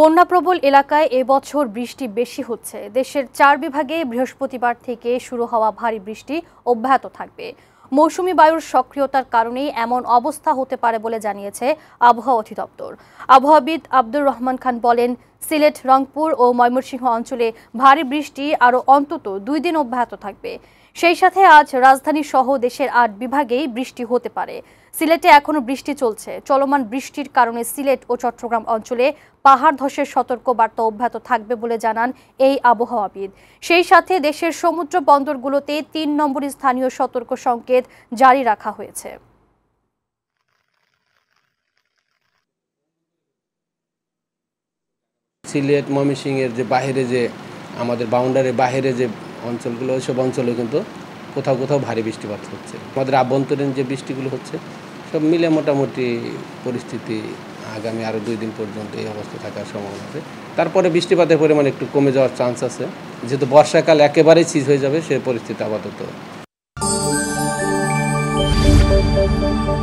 বন্যাপ্রবল এলাকায় এবছর বৃষ্টি বেশি হচ্ছে দেশের চার বিভাগে বৃহস্পতিবার থেকে শুরু হওয়া ভারী বৃষ্টি অব্যাহত থাকবে মৌসুমি বায়ুর সক্রিয়তার কারণেই এমন অবস্থা হতে পারে বলে জানিয়েছে আবহাওয়া অধিদপ্তর আবহাওয়াবিদ আব্দুর রহমান খান বলেন সিলেট রংপুর ও ময়মনসিংহ অঞ্চলে ভারী বৃষ্টি আরও অন্তত দুই দিন অব্যাহত থাকবে সেই সাথে আজ রাজধানী সহ দেশের আট বিভাগেই বৃষ্টি হতে পারে সিলেটে এখনও বৃষ্টি চলছে চলমান বৃষ্টির কারণে সিলেট ও চট্টগ্রাম অঞ্চলে পাহাড় ধসের সতর্ক বার্তা অব্যাহত থাকবে বলে জানান এই আবহাওয়াবিদ সেই সাথে দেশের সমুদ্র বন্দরগুলোতে তিন নম্বর স্থানীয় সতর্ক সংকেত জারি রাখা হয়েছে সিলেট ময়মনসিংহের যে বাহিরে যে আমাদের বাউন্ডারির বাহিরে যে অঞ্চলগুলো সব অঞ্চলেও কিন্তু কোথাও কোথাও ভারী বৃষ্টিপাত হচ্ছে আমাদের আভ্যন্তরীণ যে বৃষ্টিগুলো হচ্ছে সব মিলে মোটামুটি পরিস্থিতি আগামী আরও দুই দিন পর্যন্ত এই অবস্থা থাকার সম্ভাবনা আছে তারপরে বৃষ্টিপাতের পরিমাণ একটু কমে যাওয়ার চান্স আছে যেহেতু বর্ষাকাল একেবারেই সিজ হয়ে যাবে সে পরিস্থিতি আপাতত